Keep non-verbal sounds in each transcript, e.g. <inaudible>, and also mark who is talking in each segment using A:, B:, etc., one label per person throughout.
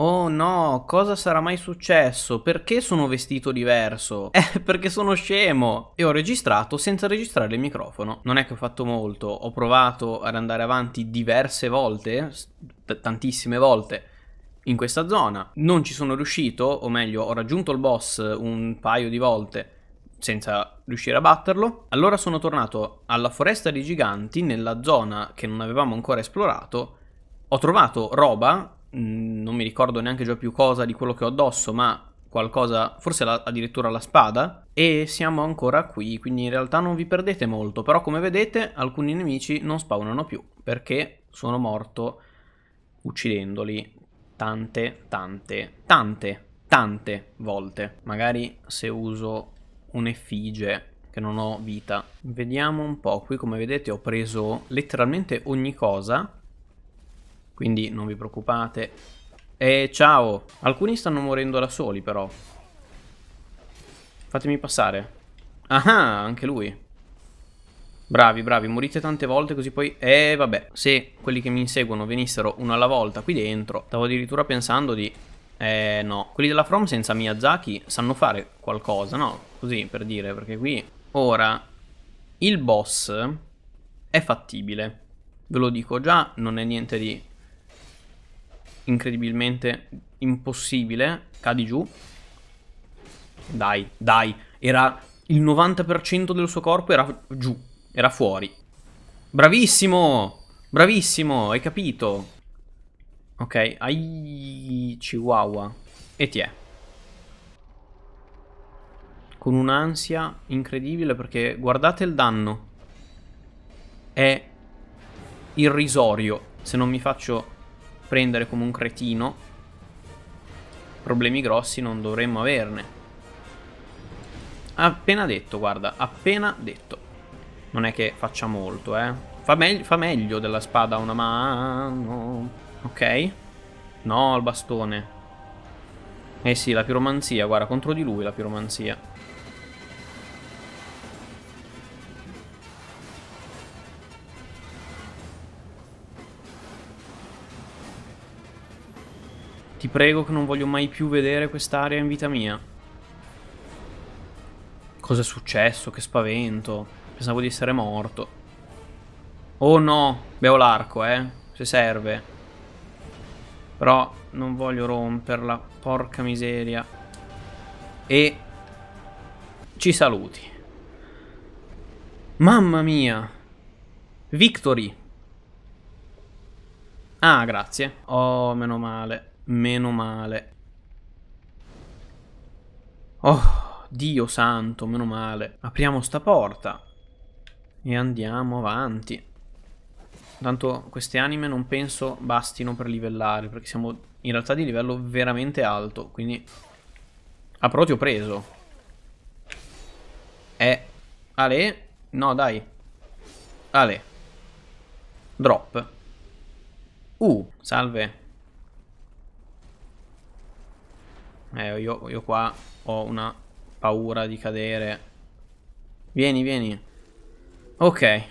A: Oh no, cosa sarà mai successo? Perché sono vestito diverso? <laughs> Eh, perché sono scemo! E ho registrato senza registrare il microfono. Non è che ho fatto molto, ho provato ad andare avanti diverse volte, tantissime volte, in questa zona. Non ci sono riuscito, o meglio, ho raggiunto il boss un paio di volte senza riuscire a batterlo. Allora sono tornato alla foresta dei giganti, nella zona che non avevamo ancora esplorato. Ho trovato roba Mm, non mi ricordo neanche già più cosa di quello che ho addosso, ma qualcosa, forse la, addirittura la spada, e siamo ancora qui, quindi in realtà non vi perdete molto, però come vedete alcuni nemici non spawnano più, perché sono morto uccidendoli tante, tante, tante, tante volte. Magari se uso un'effigie che non ho vita. Vediamo un po', qui come vedete ho preso letteralmente ogni cosa, quindi non vi preoccupate. E ciao! Alcuni stanno morendo da soli però. Fatemi passare. Ah, anche lui. Bravi, bravi, morite tante volte così poi... Eh, vabbè, se quelli che mi inseguono venissero uno alla volta qui dentro, stavo addirittura pensando di... Eh, no. Quelli della From senza Miyazaki sanno fare qualcosa, no? Così, per dire, perché qui... Ora, il boss è fattibile. Ve lo dico già, non è niente di incredibilmente impossibile. Cadi giù. Dai, dai. Era il 90% del suo corpo era giù, era fuori. Bravissimo! Bravissimo, hai capito. Ok, ai chihuahua. E ti è. Con un'ansia incredibile perché guardate il danno. È irrisorio. Se non mi faccio prendere come un cretino, problemi grossi non dovremmo averne. Appena detto, guarda, appena detto. Non è che faccia molto, eh. Fa, me fa meglio della spada una mano. Ok. No, al bastone. Eh sì, la piromanzia, guarda, contro di lui la piromanzia. Ti prego che non voglio mai più vedere quest'area in vita mia. Cos'è successo? Che spavento. Pensavo di essere morto. Oh no, beh ho l'arco, eh. Se serve. Però non voglio romperla. Porca miseria. E... Ci saluti. Mamma mia. Victory. Ah, grazie. Oh, meno male. Meno male. Oh, Dio santo, meno male. Apriamo sta porta. E andiamo avanti. Tanto queste anime non penso bastino per livellare, perché siamo in realtà di livello veramente alto, quindi... Ah, però ti ho preso. Eh. Ale? No, dai. Ale. Drop. Uh, salve. Eh, io, io qua ho una paura di cadere. Vieni, vieni. Ok.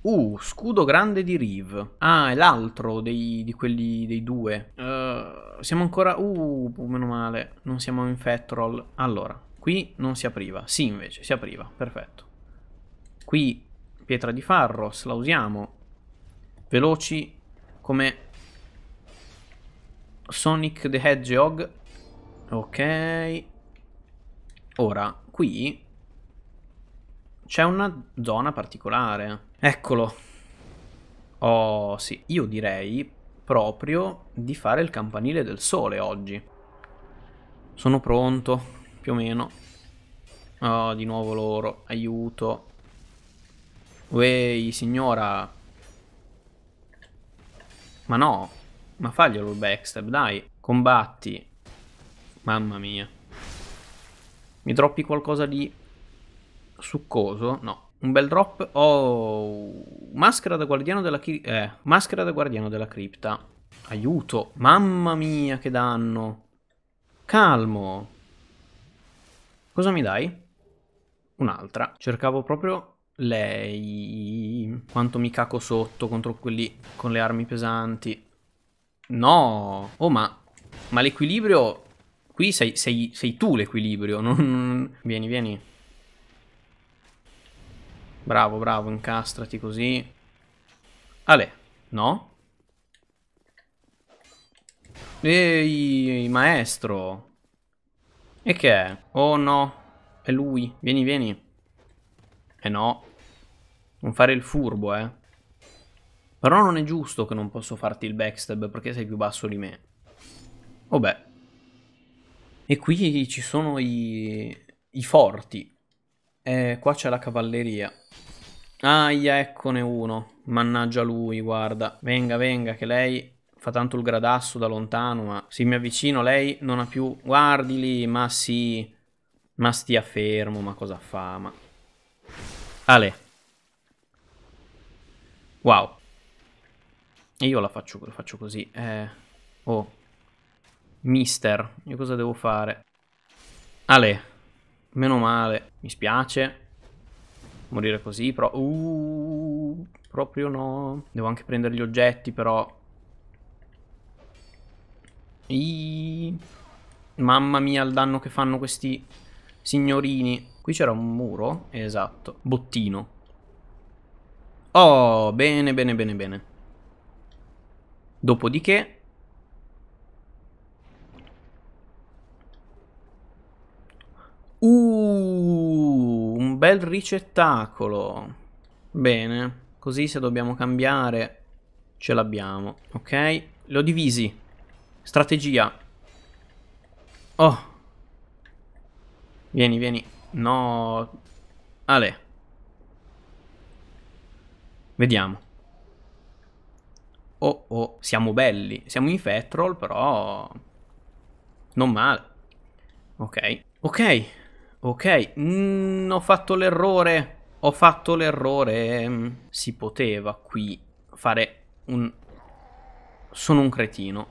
A: Uh, scudo grande di Reeve. Ah, è l'altro di quelli dei due. Uh, siamo ancora... Uh, meno male. Non siamo in Fetrol. Allora, qui non si apriva. Sì, invece, si apriva. Perfetto. Qui pietra di Farros, la usiamo. Veloci come Sonic the Hedgehog. Ok. Ora, qui c'è una zona particolare. Eccolo. Oh, sì. Io direi proprio di fare il campanile del sole oggi. Sono pronto, più o meno. Oh, di nuovo loro. Aiuto. Wey, signora. Ma no. Ma faglielo il backstab, dai. Combatti. Mamma mia. Mi droppi qualcosa di succoso? No. Un bel drop. Oh. Maschera da guardiano della, eh, maschera da guardiano della cripta. Aiuto. Mamma mia che danno. Calmo. Cosa mi dai? Un'altra. Cercavo proprio lei. Quanto mi caco sotto contro quelli con le armi pesanti. No. Oh, ma... Ma l'equilibrio... Qui sei, sei, sei tu l'equilibrio, <laughs> non... Vieni, vieni. Bravo, bravo, incastrati così. Ale, no? Ehi, maestro. E che è? Oh no, è lui. Vieni, vieni. Eh no. Non fare il furbo, eh. Però non è giusto che non posso farti il backstab perché sei più basso di me. Vabbè. E qui ci sono i, i forti. Eh, qua c'è la cavalleria. Aia, eccone uno. Mannaggia lui, guarda. Venga, venga, che lei fa tanto il gradasso da lontano, ma se mi avvicino lei non ha più... Guardi lì, ma sì. Ma stia fermo, ma cosa fa, ma... Ale. Wow. E io la faccio, la faccio così. Eh, oh, mister, io cosa devo fare? Ale, meno male, mi spiace morire così, però... Uh, proprio no. Devo anche prendere gli oggetti, però... Iii. Mamma mia il danno che fanno questi signorini. Qui c'era un muro? Esatto. Bottino. Oh, bene, bene, bene, bene. Dopodiché Uh, un bel ricettacolo. Bene, così se dobbiamo cambiare ce l'abbiamo, ok? L'ho divisi. Strategia. Oh. Vieni, vieni. No. Ale. Vediamo. Oh oh, siamo belli. Siamo in Fetrol, però... Non male. Ok. Ok. Ok. Mm, ho fatto l'errore. Ho fatto l'errore. Si poteva qui fare un... Sono un cretino.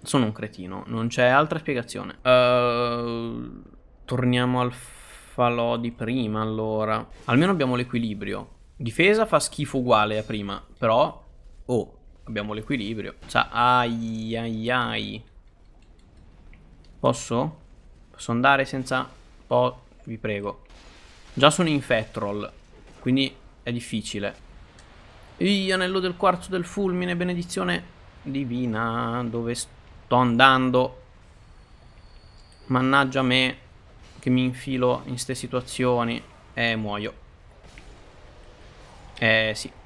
A: Sono un cretino, non c'è altra spiegazione. Uh, torniamo al falò di prima, allora. Almeno abbiamo l'equilibrio. Difesa fa schifo uguale a prima, però... Oh, abbiamo l'equilibrio. Cioè, ai ai ai. Posso? Posso andare senza... Oh, vi prego. Già sono in Fetrol, quindi è difficile. Ehi, anello del quarzo del fulmine, benedizione divina. Dove sto andando? Mannaggia me, che mi infilo in ste situazioni. Eh, muoio. Eh sì.